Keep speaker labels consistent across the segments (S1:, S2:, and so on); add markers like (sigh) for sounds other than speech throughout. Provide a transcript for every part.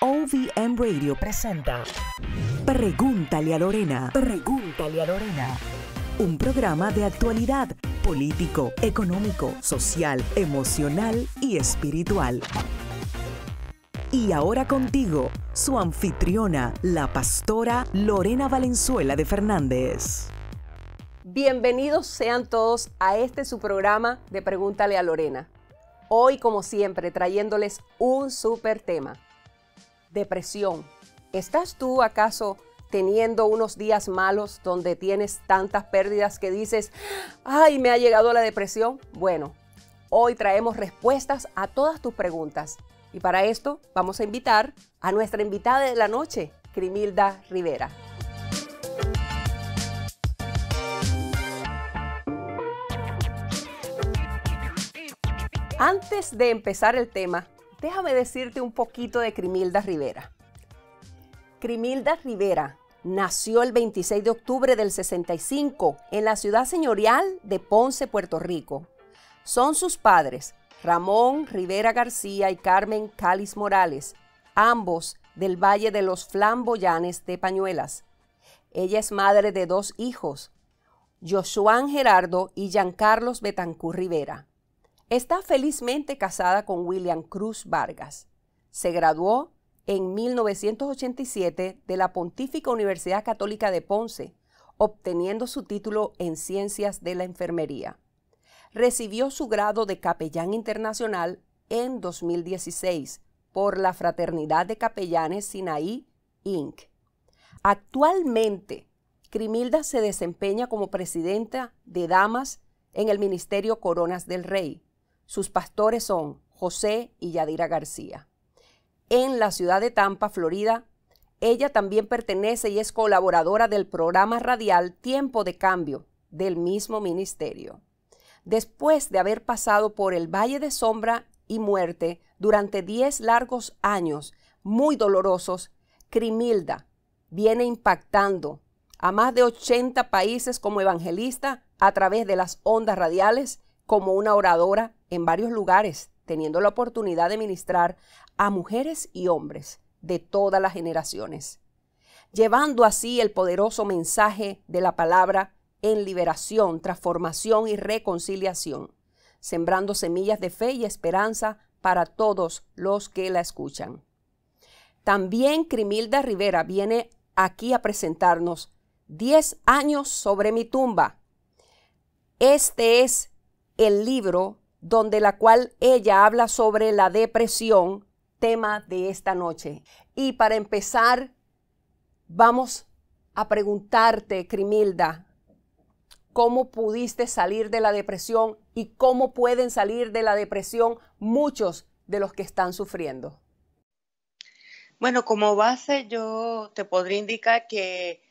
S1: OVM Radio presenta Pregúntale a Lorena.
S2: Pregúntale a Lorena.
S1: Un programa de actualidad político, económico, social, emocional y espiritual. Y ahora contigo, su anfitriona, la pastora Lorena Valenzuela de Fernández. Bienvenidos sean todos a este su programa de Pregúntale a Lorena. Hoy, como siempre, trayéndoles un súper tema depresión. ¿Estás tú acaso teniendo unos días malos donde tienes tantas pérdidas que dices, ay, me ha llegado la depresión? Bueno, hoy traemos respuestas a todas tus preguntas. Y para esto vamos a invitar a nuestra invitada de la noche, Crimilda Rivera. Antes de empezar el tema, déjame decirte un poquito de Crimilda Rivera. Crimilda Rivera nació el 26 de octubre del 65 en la ciudad señorial de Ponce, Puerto Rico. Son sus padres Ramón Rivera García y Carmen Cáliz Morales, ambos del Valle de los Flamboyanes de Pañuelas. Ella es madre de dos hijos, Josuán Gerardo y Giancarlos Betancur Rivera. Está felizmente casada con William Cruz Vargas. Se graduó en 1987 de la Pontífica Universidad Católica de Ponce, obteniendo su título en Ciencias de la Enfermería. Recibió su grado de capellán internacional en 2016 por la Fraternidad de Capellanes Sinaí, Inc. Actualmente, Crimilda se desempeña como presidenta de Damas en el Ministerio Coronas del Rey sus pastores son José y Yadira García. En la ciudad de Tampa, Florida, ella también pertenece y es colaboradora del programa radial Tiempo de Cambio del mismo ministerio. Después de haber pasado por el Valle de Sombra y Muerte durante 10 largos años, muy dolorosos, Crimilda viene impactando a más de 80 países como evangelista a través de las ondas radiales, como una oradora en varios lugares, teniendo la oportunidad de ministrar a mujeres y hombres de todas las generaciones, llevando así el poderoso mensaje de la palabra en liberación, transformación y reconciliación, sembrando semillas de fe y esperanza para todos los que la escuchan. También Crimilda Rivera viene aquí a presentarnos 10 años sobre mi tumba. Este es el libro donde la cual ella habla sobre la depresión, tema de esta noche. Y para empezar, vamos a preguntarte, Crimilda, ¿cómo pudiste salir de la depresión y cómo pueden salir de la depresión muchos de los que están sufriendo?
S2: Bueno, como base yo te podría indicar que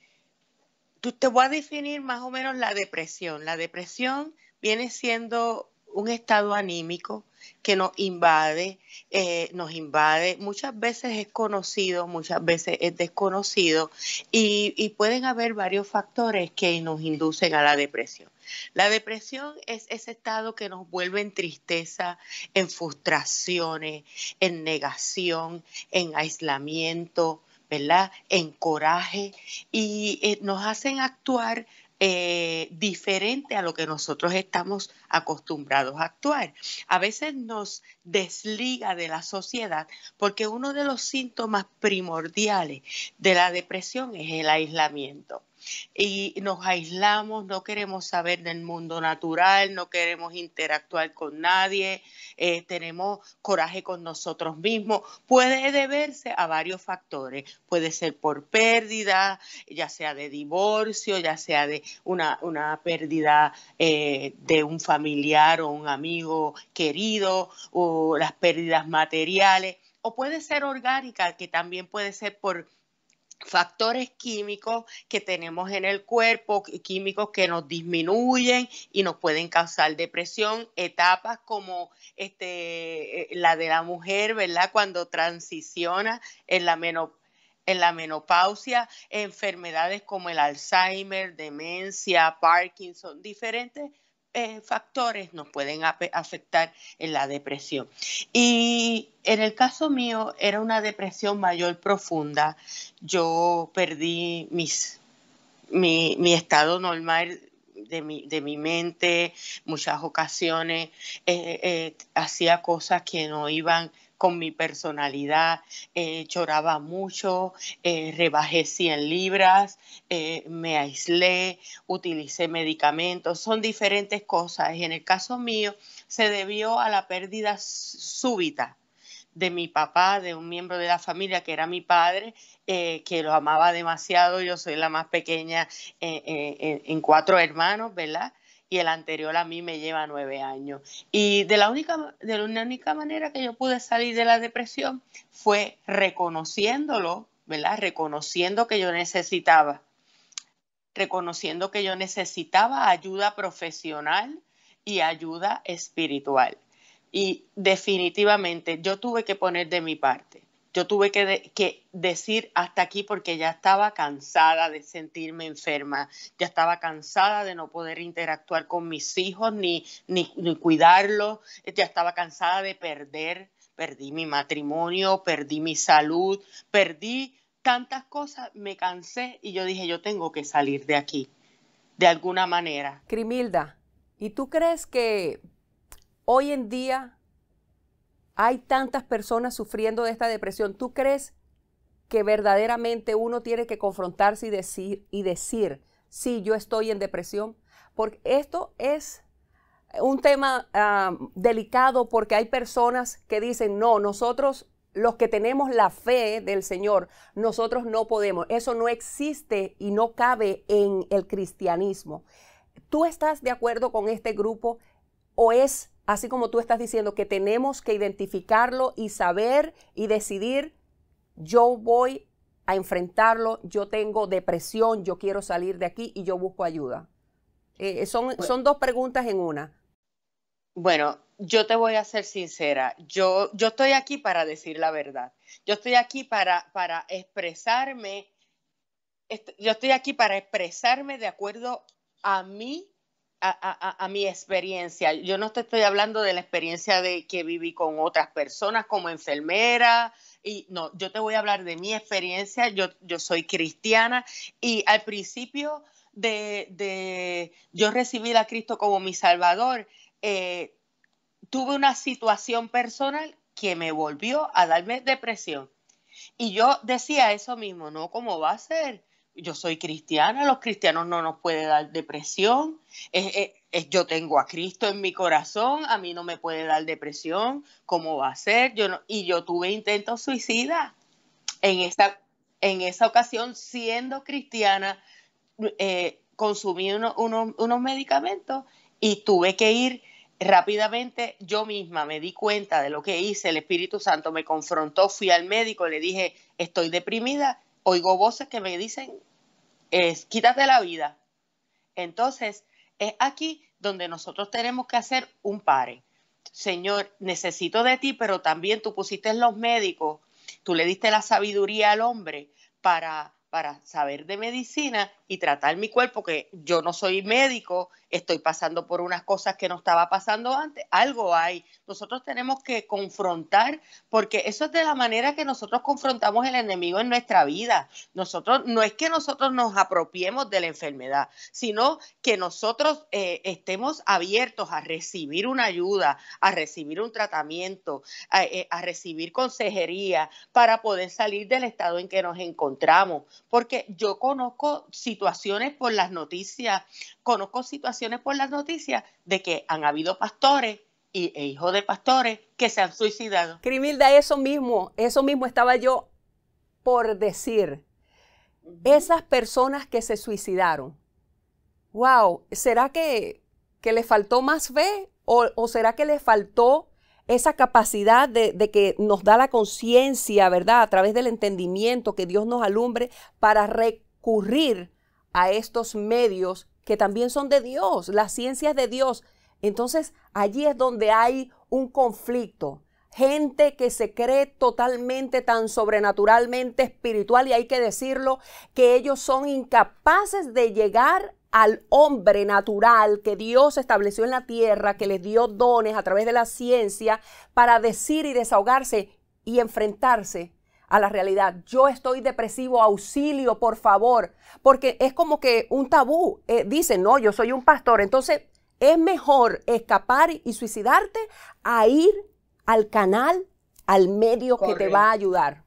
S2: tú te voy a definir más o menos la depresión. La depresión viene siendo un estado anímico que nos invade, eh, nos invade. Muchas veces es conocido, muchas veces es desconocido y, pueden haber varios factores que nos inducen a la depresión. La depresión es ese estado que nos vuelve en tristeza, en frustraciones, en negación, en aislamiento, ¿verdad? En coraje y eh, nos hacen actuar eh, diferente a lo que nosotros estamos acostumbrados a actuar. A veces nos desliga de la sociedad porque uno de los síntomas primordiales de la depresión es el aislamiento y nos aislamos, no queremos saber del mundo natural, no queremos interactuar con nadie, eh, tenemos coraje con nosotros mismos. Puede deberse a varios factores, puede ser por pérdida, ya sea de divorcio, ya sea de una, pérdida eh, de un familiar o un amigo querido, o las pérdidas materiales, o puede ser orgánica, que también puede ser por factores químicos que tenemos en el cuerpo, químicos que nos disminuyen y nos pueden causar depresión, etapas como este, eh, la de la mujer, ¿verdad? Cuando transiciona en la menopausia en la menopausia, enfermedades como el Alzheimer, demencia, Parkinson, diferentes eh, factores nos pueden afectar en la depresión. Y en el caso mío era una depresión mayor profunda. Yo perdí mis, mi, estado normal de mi, mente, muchas ocasiones eh, eh, hacía cosas que no iban con mi personalidad, choraba eh, lloraba mucho, eh, rebajé 100 libras, eh, me aislé, utilicé medicamentos, son diferentes cosas. en el caso mío se debió a la pérdida súbita de mi papá, de un miembro de la familia que era mi padre, que lo amaba demasiado. Yo soy la más pequeña en cuatro hermanos, ¿verdad? y el anterior a mí me lleva nueve años. Y de la, única, de la única manera que yo pude salir de la depresión fue reconociéndolo, ¿verdad? Reconociendo que yo necesitaba, reconociendo que yo necesitaba ayuda profesional y ayuda espiritual. Y definitivamente yo tuve que poner de mi parte yo tuve que, decir hasta aquí porque ya estaba cansada de sentirme enferma, ya estaba cansada de no poder interactuar con mis hijos ni, ni, ni cuidarlos, ya estaba cansada de perder, perdí mi matrimonio, perdí mi salud, perdí tantas cosas, me cansé y yo dije, yo tengo que salir de aquí, de alguna manera.
S1: Crimilda, ¿y tú crees que hoy en día hay tantas personas sufriendo de esta depresión. ¿Tú crees que verdaderamente uno tiene que confrontarse y decir, y decir, sí, yo estoy en depresión? Porque esto es un tema ah, delicado porque hay personas que dicen, no, nosotros los que tenemos la fe del Señor, nosotros no podemos. Eso no existe y no cabe en el cristianismo. ¿Tú estás de acuerdo con este grupo o es así como tú estás diciendo que tenemos que identificarlo y saber y decidir, yo voy a enfrentarlo, yo tengo depresión, yo quiero salir de aquí y yo busco ayuda? Eh, eh, son, son dos preguntas en una. Bueno, yo te voy a ser sincera, yo, yo estoy aquí para decir la
S2: verdad, yo estoy aquí para, para expresarme, yo estoy aquí para expresarme de acuerdo a mí a, mi experiencia. Yo no te estoy hablando de la experiencia de que viví con otras personas como enfermera. Y no, yo te voy a hablar de mi experiencia. Yo, soy cristiana y al principio de, yo recibir a Cristo como mi Salvador, eh, tuve una situación personal que me volvió a darme depresión. Y yo decía eso mismo, no, ¿cómo va a ser? yo soy cristiana, los cristianos no nos puede dar depresión, yo tengo a Cristo en mi corazón, a mí no me puede dar depresión, ¿cómo va a ser? Yo y yo tuve intentos suicidas en esa, en esa ocasión, siendo cristiana, eh, consumí unos medicamentos y tuve que ir rápidamente yo misma me di cuenta de lo que hice, el Espíritu Santo me confrontó, fui al médico, le dije, estoy deprimida oigo voces que me dicen, quítate la vida. Entonces, es aquí donde nosotros tenemos que hacer un pare. Señor, necesito de ti, pero también tú pusiste los médicos, tú le diste la sabiduría al hombre para para saber de medicina y tratar mi cuerpo, que yo no soy médico, estoy pasando por unas cosas que no estaba pasando antes, algo hay. Nosotros tenemos que confrontar, porque eso es de la manera que nosotros confrontamos el enemigo en nuestra vida. Nosotros, no es que nosotros nos apropiemos de la enfermedad, sino que nosotros eh, estemos abiertos a recibir una ayuda, a recibir un tratamiento, eh, a recibir consejería para poder salir del estado en que nos encontramos porque yo conozco situaciones por las noticias, conozco situaciones por las noticias de que han habido
S1: pastores y, e hijos de pastores que se han suicidado. Crimilda, eso mismo, eso mismo estaba yo por decir. Esas personas que se suicidaron, wow, ¿será que, que le faltó más fe o, o será que le faltó esa capacidad de, que nos da la conciencia, ¿verdad? A través del entendimiento que Dios nos alumbre para recurrir a estos medios que también son de Dios, las ciencias de Dios. Entonces allí es donde hay un conflicto. Gente que se cree totalmente tan sobrenaturalmente espiritual, y hay que decirlo, que ellos son incapaces de llegar al hombre natural que Dios estableció en la tierra, que les dio dones a través de la ciencia para decir y desahogarse y enfrentarse a la realidad. Yo estoy depresivo, auxilio, por favor, porque es como que un tabú. Eh, dicen, no, yo soy un pastor. Entonces, es mejor escapar y suicidarte a ir al canal, al medio que te va a ayudar.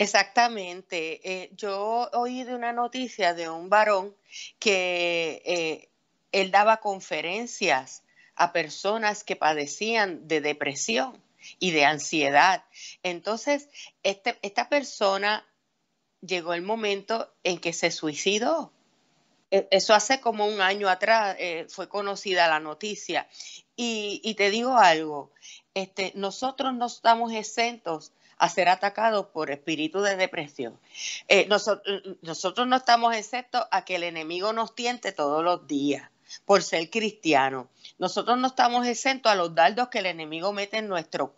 S2: Exactamente. Eh, yo oí de una noticia de un varón que eh, él daba conferencias a personas que padecían de depresión y de ansiedad. Entonces, este, esta persona llegó el momento en que se suicidó. E, eso hace como un año atrás eh, fue conocida la noticia. Y, te digo algo, este, nosotros no estamos exentos a ser atacados por espíritus de depresión. Eh, nosotros, no estamos exentos a que el enemigo nos tiente todos los días por ser cristiano. Nosotros no estamos exentos a los dardos que el enemigo mete en, nuestro,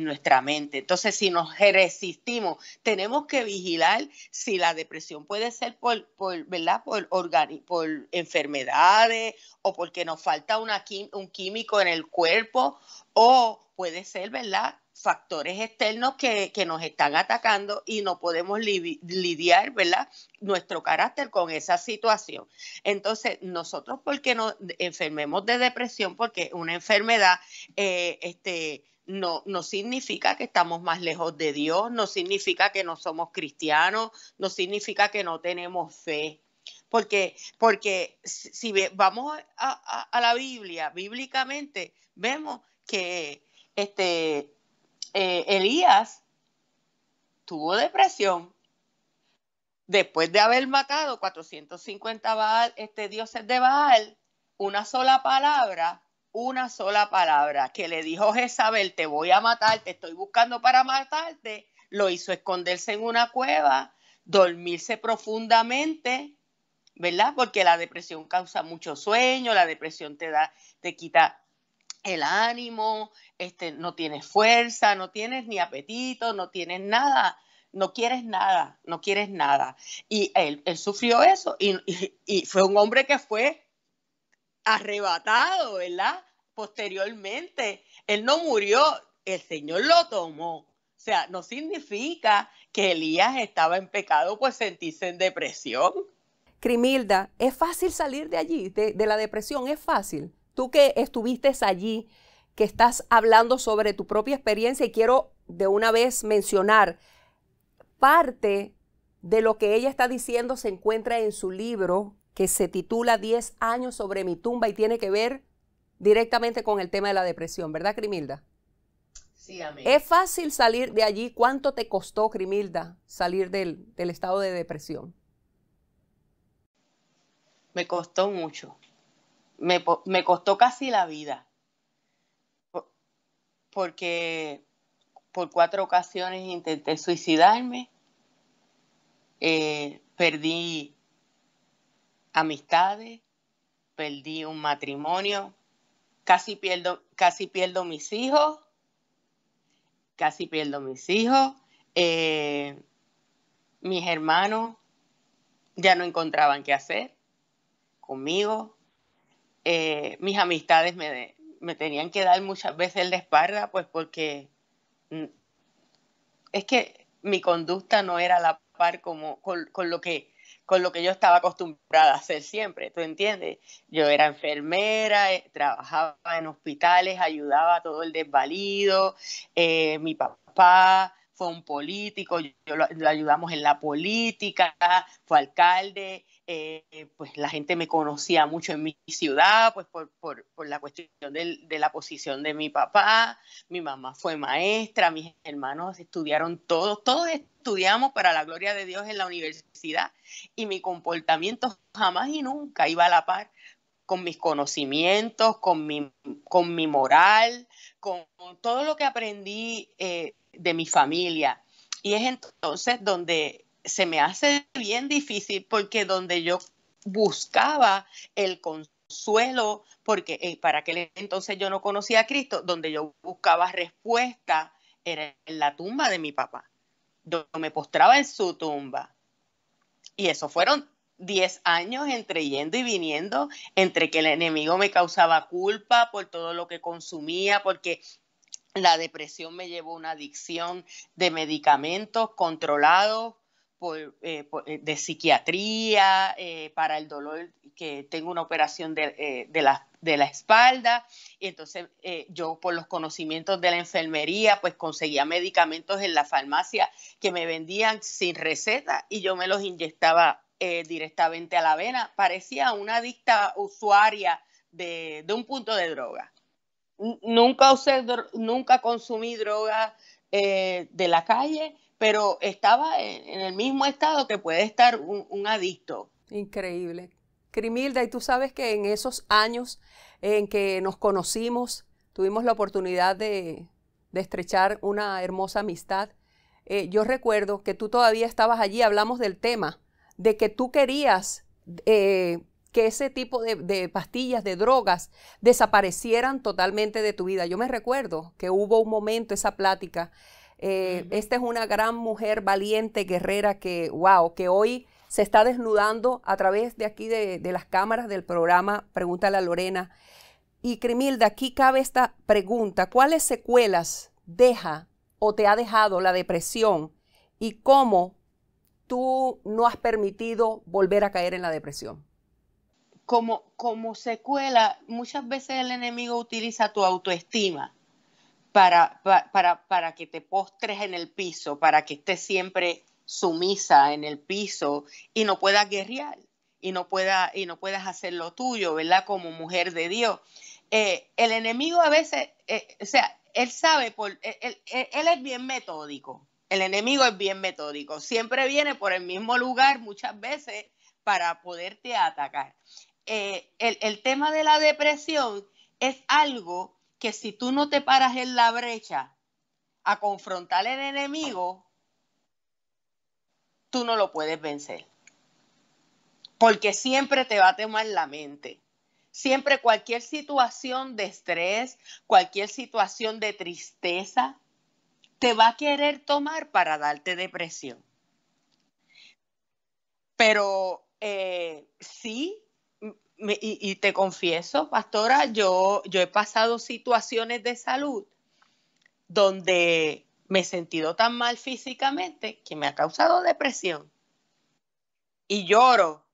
S2: nuestra mente. Entonces, si nos resistimos, tenemos que vigilar si la depresión puede ser por, Por, enfermedades o porque nos falta un químico en el cuerpo o puede ser, ¿verdad? factores externos que, nos están atacando y no podemos lidiar, ¿verdad? Nuestro carácter con esa situación. Entonces, nosotros porque nos enfermemos de depresión, porque una enfermedad, eh, este, no, no, significa que estamos más lejos de Dios, no significa que no somos cristianos, no significa que no tenemos fe. Porque, porque si vamos a, a la Biblia, bíblicamente, vemos que este, eh, Elías tuvo depresión después de haber matado 450 Baal, este, dioses de Baal, una sola palabra, una sola palabra que le dijo Jezabel, te voy a matar, te estoy buscando para matarte, lo hizo esconderse en una cueva, dormirse profundamente, ¿verdad? Porque la depresión causa mucho sueño, la depresión te da, te quita el ánimo, este, no tienes fuerza, no tienes ni apetito, no tienes nada, no quieres nada, no quieres nada. Y él, sufrió eso y, fue un hombre que fue arrebatado, ¿verdad? Posteriormente, él no murió, el Señor lo tomó. O sea, no significa que Elías estaba en pecado por sentirse en depresión.
S1: Crimilda, ¿es fácil salir de allí, de la depresión? ¿Es fácil? tú que estuviste allí, que estás hablando sobre tu propia experiencia y quiero de una vez mencionar, parte de lo que ella está diciendo se encuentra en su libro que se titula 10 años sobre mi tumba y tiene que ver directamente con el tema de la depresión, ¿verdad, Crimilda?
S2: Sí, amén. Es
S1: fácil salir de allí. ¿Cuánto te costó, Crimilda, salir del, del estado de depresión?
S2: Me costó mucho me, costó casi la vida. Porque por cuatro ocasiones intenté suicidarme. Eh, perdí amistades, perdí un matrimonio, casi pierdo, casi pierdo mis hijos, casi pierdo mis hijos, eh, mis hermanos ya no encontraban qué hacer conmigo, eh, mis amistades me, tenían que dar muchas veces la espalda, pues porque es que mi conducta no era la par como con, lo que yo estaba acostumbrada a hacer siempre, ¿tú entiendes? Yo era enfermera, eh, trabajaba en hospitales, ayudaba a todo el desvalido, eh, mi papá fue un político, yo, lo, ayudamos en la política, fue alcalde, eh, eh, pues la gente me conocía mucho en mi ciudad, pues por, por, la cuestión de, la posición de mi papá, mi mamá fue maestra, mis hermanos estudiaron todos, todos estudiamos para la gloria de Dios en la universidad y mi comportamiento jamás y nunca iba a la par con mis conocimientos, con mi, con mi moral, con todo lo que aprendí eh, de mi familia. Y es entonces donde se me hace bien difícil porque donde yo buscaba el consuelo, porque eh, para aquel entonces yo no conocía a Cristo, donde yo buscaba respuesta era en la tumba de mi papá. donde me postraba en su tumba. Y eso fueron 10 años entre yendo y viniendo, entre que el enemigo me causaba culpa por todo lo que consumía, porque la depresión me llevó a una adicción de medicamentos controlados, eh, eh, de psiquiatría, eh, para el dolor, que tengo una operación de, de, la, espalda. Y entonces yo por los conocimientos de la enfermería, pues conseguía medicamentos en la farmacia que me vendían sin receta y yo me los inyectaba directamente a la vena. Parecía una adicta usuaria de, de un punto de droga. Nunca, nunca consumí droga, eh, de
S1: la calle, pero estaba en, el mismo estado que puede estar un, adicto. Increíble. Crimilda, y tú sabes que en esos años en que nos conocimos, tuvimos la oportunidad de, estrechar una hermosa amistad. Eh, yo recuerdo que tú todavía estabas allí, hablamos del tema, de que tú querías eh, que ese tipo de, pastillas, de drogas, desaparecieran totalmente de tu vida. Yo me recuerdo que hubo un momento, esa plática, eh, esta es una gran mujer valiente, guerrera, que, wow, que hoy se está desnudando a través de aquí, de, las cámaras del programa Pregúntale a Lorena. Y Crimilda, aquí cabe esta pregunta, ¿cuáles secuelas deja o te ha dejado la depresión y cómo tú no has permitido volver a caer en la depresión?
S2: como, como
S1: secuela, muchas veces el enemigo
S2: utiliza tu autoestima para, para, para, que te postres en el piso, para que estés siempre sumisa en el piso y no puedas guerrear y no, pueda, y no puedas hacer lo tuyo, ¿verdad? Como mujer de Dios. Eh, el enemigo a veces, eh, o sea, él sabe, por, él, él es bien metódico, el enemigo es bien metódico, siempre viene por el mismo lugar muchas veces para poderte atacar. Eh, el, tema de la depresión es algo que si tú no te paras en la brecha a confrontar al enemigo, tú no lo puedes vencer. Porque siempre te va a tomar la mente. Siempre cualquier situación de estrés, cualquier situación de tristeza, te va a querer tomar para darte depresión. Pero eh, sí, y, te confieso, pastora, yo, yo he pasado situaciones de salud donde me he sentido tan mal físicamente que me ha causado depresión. Y lloro.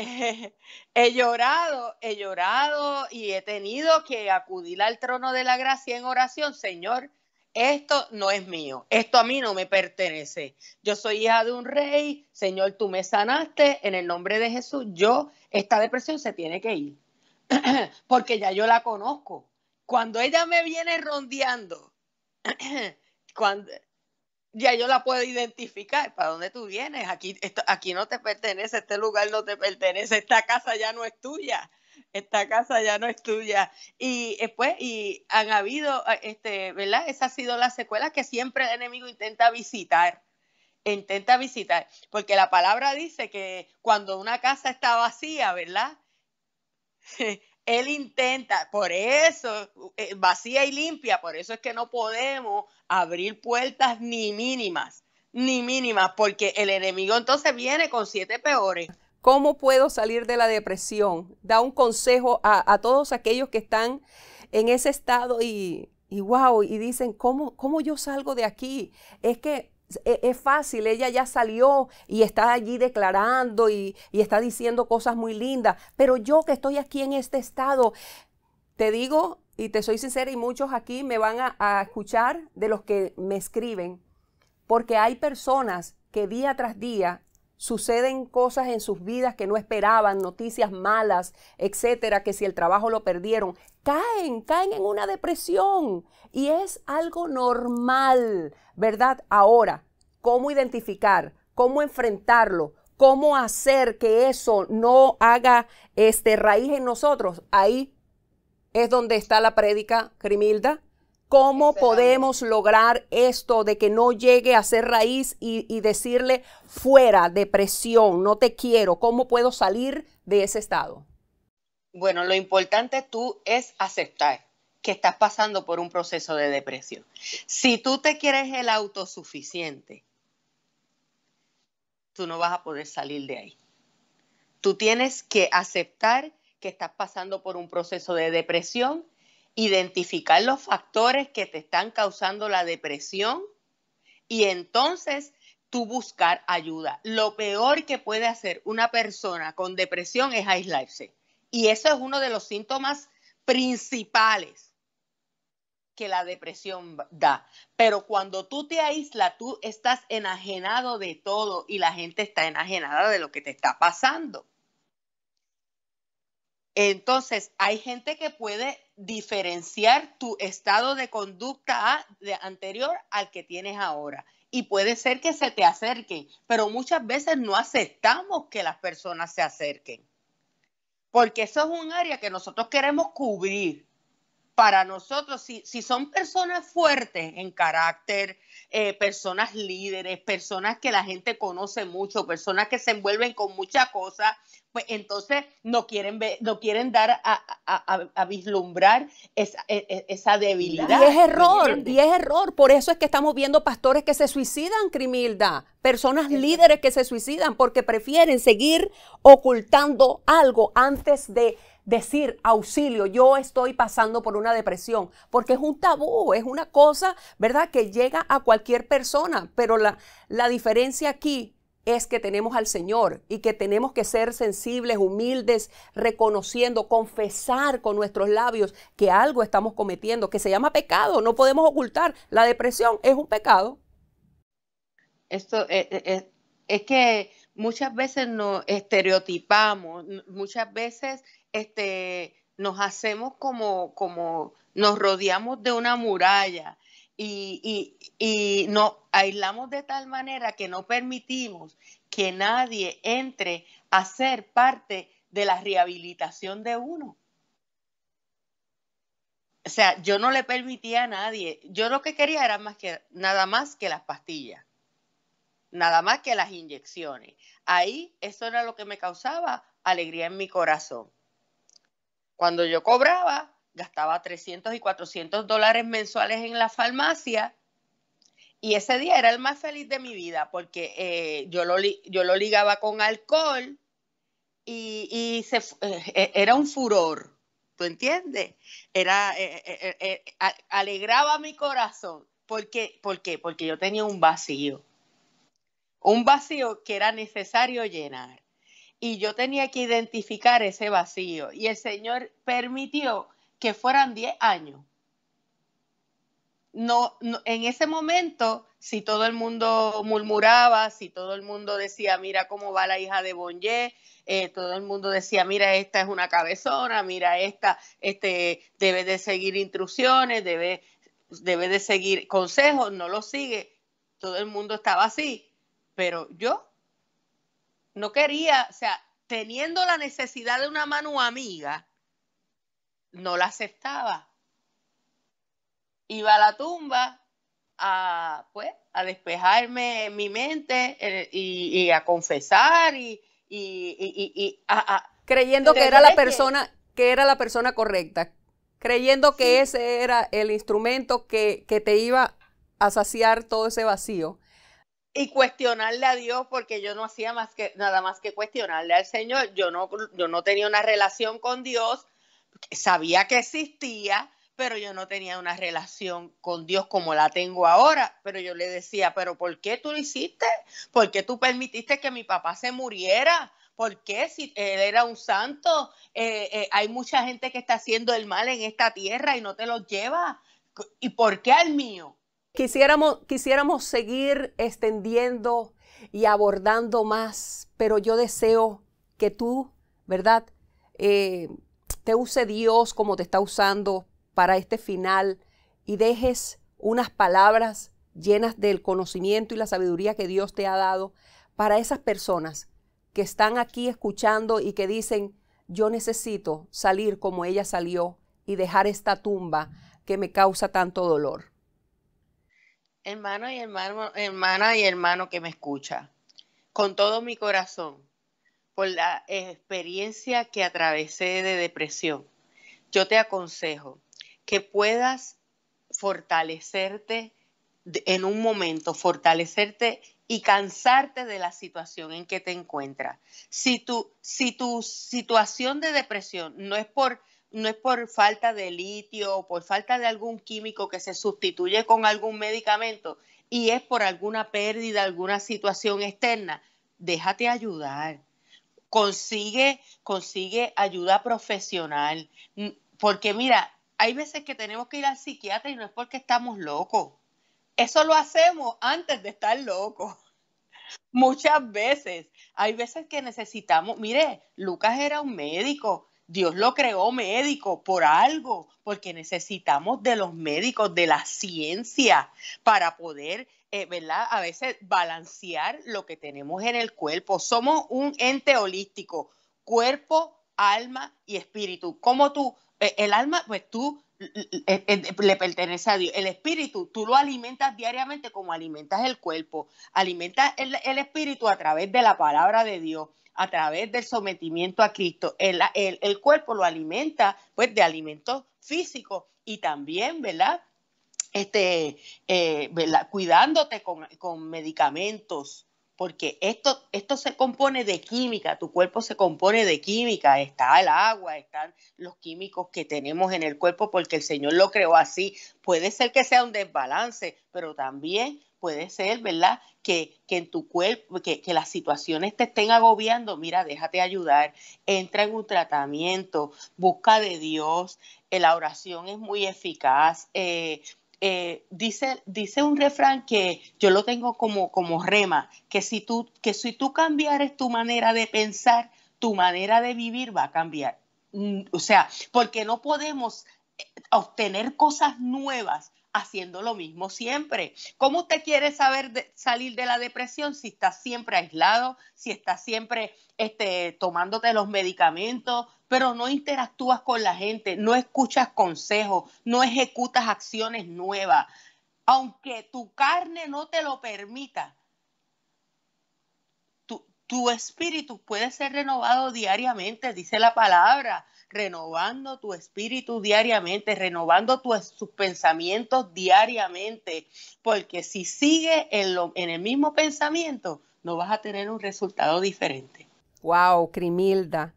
S2: (laughs) he llorado, he llorado y he tenido que acudir al trono de la gracia en oración, Señor, esto no es mío, esto a mí no me pertenece. Yo soy hija de un rey, Señor, tú me sanaste, en el nombre de Jesús, yo, esta depresión se tiene que ir, (clears throat) porque ya yo la conozco. Cuando ella me viene rondeando, (clears throat) cuando, ya yo la puedo identificar, ¿para dónde tú vienes? Aquí, aquí no te pertenece, este lugar no te pertenece, esta casa ya no es tuya esta casa ya no es tuya. Y después, eh, pues, y han habido, eh, este, ¿verdad? Esa ha sido la secuela que siempre el enemigo intenta visitar intenta visitar, porque la palabra dice que cuando una casa está vacía, ¿verdad? (laughs) Él intenta, por eso, eh, vacía y limpia, por eso es que no podemos abrir puertas ni mínimas, ni mínimas, porque el enemigo entonces viene con siete peores.
S1: ¿Cómo puedo salir de la depresión? Da un consejo a, todos aquellos que están en ese estado y, y wow, y dicen, ¿cómo, yo salgo de aquí? Es que e, es, fácil, ella ya salió y está allí declarando y, está diciendo cosas muy lindas, pero yo que estoy aquí en este estado, te digo y te soy sincera y muchos aquí me van a escuchar de los que me escriben, porque hay personas que día tras día suceden cosas en sus vidas que no esperaban, noticias malas, etcétera, que si el trabajo lo perdieron, caen, caen en una depresión y es algo normal, ¿verdad? Ahora, ¿cómo identificar? ¿Cómo enfrentarlo? ¿Cómo hacer que eso no haga este raíz en nosotros? Ahí es donde está la prédica, Crimilda, ¿Cómo podemos lograr esto de que no llegue a ser raíz y, decirle fuera, depresión, no te quiero? ¿Cómo puedo salir de ese estado?
S2: Bueno, lo importante tú es aceptar que estás pasando por un proceso de depresión. Si tú te quieres el autosuficiente, tú no vas a poder salir de ahí. Tú tienes que aceptar que estás pasando por un proceso de depresión identificar los factores que te están causando la depresión y entonces tú buscar ayuda. Lo peor que puede hacer una persona con depresión es aislarse. Y eso es uno de los síntomas principales que la depresión da. Pero cuando tú te aíslas, tú estás enajenado de todo y la gente está enajenada de lo que te está pasando. Entonces, hay gente que puede diferenciar tu estado de conducta anterior al que tienes ahora. Y puede ser que se te acerquen, pero muchas veces no aceptamos que las personas se acerquen. Porque eso es un área que nosotros queremos cubrir para nosotros, si, son personas fuertes en carácter, eh, personas líderes, personas que la gente conoce mucho, personas que se envuelven con muchas cosas, pues entonces no quieren, no quieren dar a, vislumbrar e, e, esa, debilidad. Y es error,
S1: y es error. Por eso es que estamos viendo pastores que se suicidan, Crimilda, personas líderes que se suicidan porque prefieren seguir ocultando algo antes de decir auxilio, yo estoy pasando por una depresión, porque es un tabú, es una cosa, ¿verdad? Que llega a cualquier persona, pero la, la diferencia aquí es que tenemos al Señor y que tenemos que ser sensibles, humildes, reconociendo, confesar con nuestros labios que algo estamos cometiendo, que se llama pecado, no podemos ocultar. La depresión es un pecado. Esto es, eh, eh, eh, es que muchas veces nos
S2: estereotipamos, muchas veces este, nos hacemos como, como nos rodeamos de una muralla y, y, y nos aislamos de tal manera que no permitimos que nadie entre a ser parte de la rehabilitación de uno. O sea, yo no le permitía a nadie. Yo lo que quería era más que nada más que las pastillas nada más que las inyecciones. Ahí eso era lo que me causaba alegría en mi corazón. Cuando yo cobraba, gastaba 300 y 400 dólares mensuales en la farmacia y ese día era el más feliz de mi vida porque eh, yo, lo, yo lo ligaba con alcohol y, se, eh, eh, era un furor, ¿tú entiendes? Era, alegraba mi corazón. porque ¿Por qué? Porque yo tenía un vacío un vacío que era necesario llenar. Y yo tenía que identificar ese vacío. Y el Señor permitió que fueran 10 años. No, en ese momento, si todo el mundo murmuraba, si todo el mundo decía, mira cómo va la hija de Bonje, eh, todo el mundo decía, mira, esta es una cabezona, mira, esta este, debe de seguir instrucciones, debe, debe de seguir consejos, no lo sigue. Todo el mundo estaba así. Pero yo no quería, o sea, teniendo la necesidad de una mano amiga, no la aceptaba. Iba a la tumba a, pues, a despejarme mi mente eh, y, a confesar y, a,
S1: creyendo que era la persona que era la persona correcta, creyendo que ese era el instrumento que te iba a saciar todo ese vacío
S2: y cuestionarle a Dios porque yo no hacía más que nada más que cuestionarle al Señor. Yo no, yo no tenía una relación con Dios, sabía que existía, pero yo no tenía una relación con Dios como la tengo ahora. Pero yo le decía, pero ¿por qué tú lo hiciste? ¿Por qué tú permitiste que mi papá se muriera? ¿Por qué si él era un santo? Eh, eh, hay mucha gente que está haciendo el mal en esta tierra y no te lo lleva.
S1: ¿Y por qué al mío? Quisiéramos, quisiéramos seguir extendiendo y abordando más, pero yo deseo que tú, ¿verdad? Eh, te use Dios como te está usando para este final y dejes unas palabras llenas del conocimiento y la sabiduría que Dios te ha dado para esas personas que están aquí escuchando y que dicen, yo necesito salir como ella salió y dejar esta tumba que me causa tanto dolor.
S2: Hermano y hermano, hermana y hermano que me escucha, con todo mi corazón, por la experiencia que atravesé de depresión, yo te aconsejo que puedas fortalecerte en un momento, fortalecerte y cansarte de la situación en que te encuentras. Si tu, si tu situación de depresión no es por no es por falta de litio o por falta de algún químico que se sustituye con algún medicamento y es por alguna pérdida, alguna situación externa, déjate ayudar. Consigue, consigue ayuda profesional. Mm, porque mira, hay veces que tenemos que ir al psiquiatra y no es porque estamos locos. Eso lo hacemos antes de estar locos. (laughs) Muchas veces. Hay veces que necesitamos, mire, Lucas era un médico, Dios lo creó médico por algo, porque necesitamos de los médicos, de la ciencia, para poder, eh, ¿verdad? A veces balancear lo que tenemos en el cuerpo. Somos un ente holístico, cuerpo, alma y espíritu. Como tú, eh, el alma, pues tú eh, le pertenece a Dios. El espíritu, tú lo alimentas diariamente como alimentas el cuerpo, alimentas el espíritu a través de la palabra de Dios a través del sometimiento a Cristo. El, cuerpo lo alimenta pues de alimentos físicos y también, ¿verdad? Este, eh, Cuidándote con, con medicamentos, porque esto, esto se compone de química, tu cuerpo se compone de química, está el agua, están los químicos que tenemos en el cuerpo porque el Señor lo creó así. Puede ser que sea un desbalance, pero también puede ser, ¿verdad? Que, que en tu cuerpo, que, las situaciones te estén agobiando, mira, déjate ayudar, entra en un tratamiento, busca de Dios, eh, la oración es muy eficaz, eh, eh, dice, un refrán que yo lo tengo como, como rema, que si, tú, que si tú cambiares tu manera de pensar, tu manera de vivir va a cambiar. Mm, o sea, porque no podemos eh, obtener cosas nuevas haciendo lo mismo siempre. ¿Cómo usted quiere saber salir de la depresión si está siempre aislado, si está siempre este, tomándote los medicamentos, pero no interactúas con la gente, no escuchas consejos, no ejecutas acciones nuevas? Aunque tu carne no te lo permita, tu espíritu puede ser renovado diariamente, dice la palabra, renovando tu espíritu diariamente, renovando tus pensamientos diariamente, porque si sigue
S1: en, en el mismo pensamiento, no vas a tener un resultado diferente. Wow, Crimilda.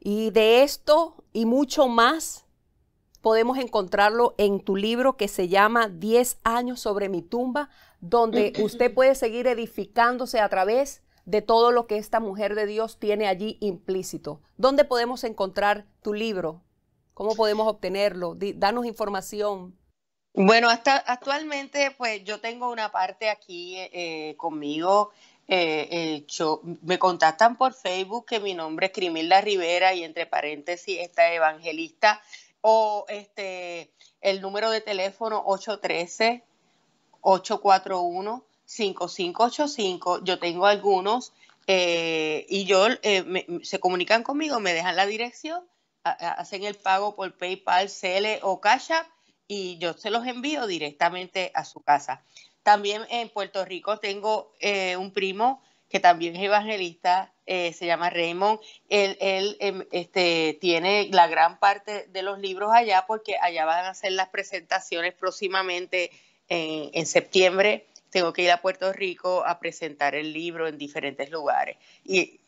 S1: Y de esto y mucho más podemos encontrarlo en tu libro que se llama 10 años sobre mi tumba, donde (clears throat) usted puede seguir edificándose a través de todo lo que esta mujer de Dios tiene allí implícito. ¿Dónde podemos encontrar tu libro? ¿Cómo podemos obtenerlo? danos información. Bueno, hasta actualmente pues yo tengo una parte aquí
S2: eh, conmigo. Eh, me contactan por Facebook que mi nombre es Crimilda Rivera y entre paréntesis está evangelista o este el número de teléfono 813 841 5585. Yo tengo algunos eh, y yo eh, se comunican conmigo, me dejan la dirección, hacen el pago por PayPal, cl o Cash y yo se los envío directamente a su casa. También en Puerto Rico tengo eh, un primo que también es evangelista, se llama Raymond. Él, em, este, tiene la gran parte de los libros allá porque allá van a hacer las presentaciones próximamente en, en septiembre tengo que ir a Puerto Rico a presentar el libro en diferentes lugares. Y,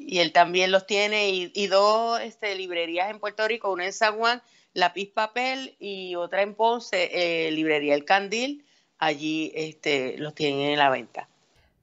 S2: él también los tiene, y, dos este, librerías en Puerto Rico, una en San Juan, Lápiz Papel, y otra en Ponce, eh, Librería El Candil, allí este, los tienen en la venta.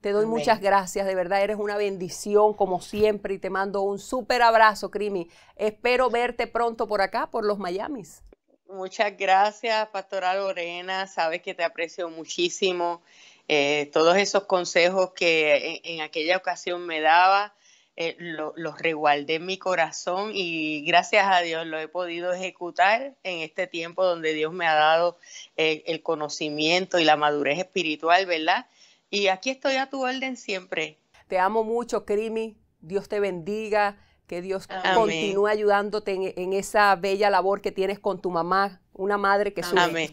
S1: Te doy muchas gracias, de verdad eres una bendición como siempre y te mando un súper abrazo, Crimi. Espero verte pronto por acá, por los Miamis.
S2: Muchas gracias, Pastora Lorena. Sabes que te aprecio muchísimo. Eh, todos esos consejos que en, aquella ocasión me daba, eh, los lo reguardé en mi corazón y gracias a Dios lo he podido ejecutar en este tiempo donde Dios me ha dado eh, el conocimiento y la madurez espiritual, ¿verdad?
S1: Y aquí estoy a tu orden siempre. Te amo mucho, Krimi. Dios te bendiga. Que Dios continúe ayudándote en, esa bella labor que tienes con tu mamá, una madre que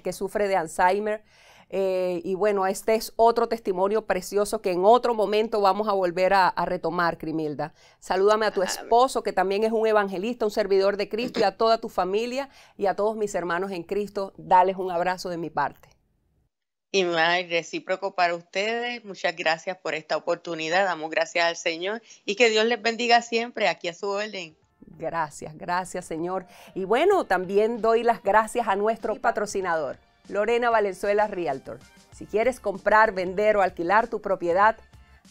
S1: que sufre de Alzheimer. Eh, y bueno, este es otro testimonio precioso que en otro momento vamos a volver a, a retomar, Crimilda. Salúdame a tu esposo, que también es un evangelista, un servidor de Cristo, y a toda tu familia y a todos mis hermanos en Cristo. Dales un abrazo de mi parte.
S2: Y más recíproco para ustedes. Muchas gracias por esta oportunidad. Damos gracias al Señor y que Dios les bendiga siempre aquí
S1: a su orden. Gracias, gracias Señor. Y bueno, también doy las gracias a nuestro patrocinador. Lorena Valenzuela Realtor. Si quieres comprar, vender o alquilar tu propiedad,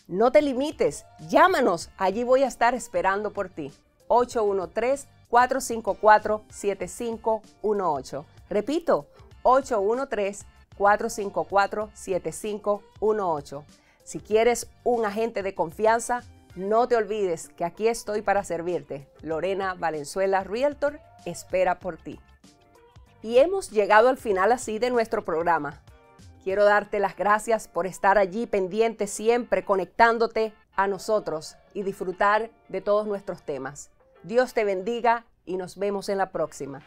S1: no te limites, llámanos, allí voy a estar esperando por ti. 813-454-7518. Repito, 813-454-7518. Si quieres un agente de confianza, no te olvides que aquí estoy para servirte. Lorena Valenzuela Realtor espera por ti. Y hemos llegado al final así de nuestro programa. Quiero darte las gracias por estar allí pendiente siempre, conectándote a nosotros y disfrutar de todos nuestros temas. Dios te bendiga y nos vemos en la próxima.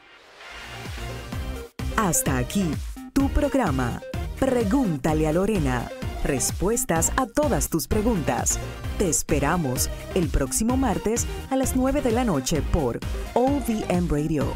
S1: Hasta aquí, tu programa. Pregúntale a Lorena. Respuestas a todas tus preguntas. Te esperamos el próximo martes a las 9 de la noche por OVM Radio.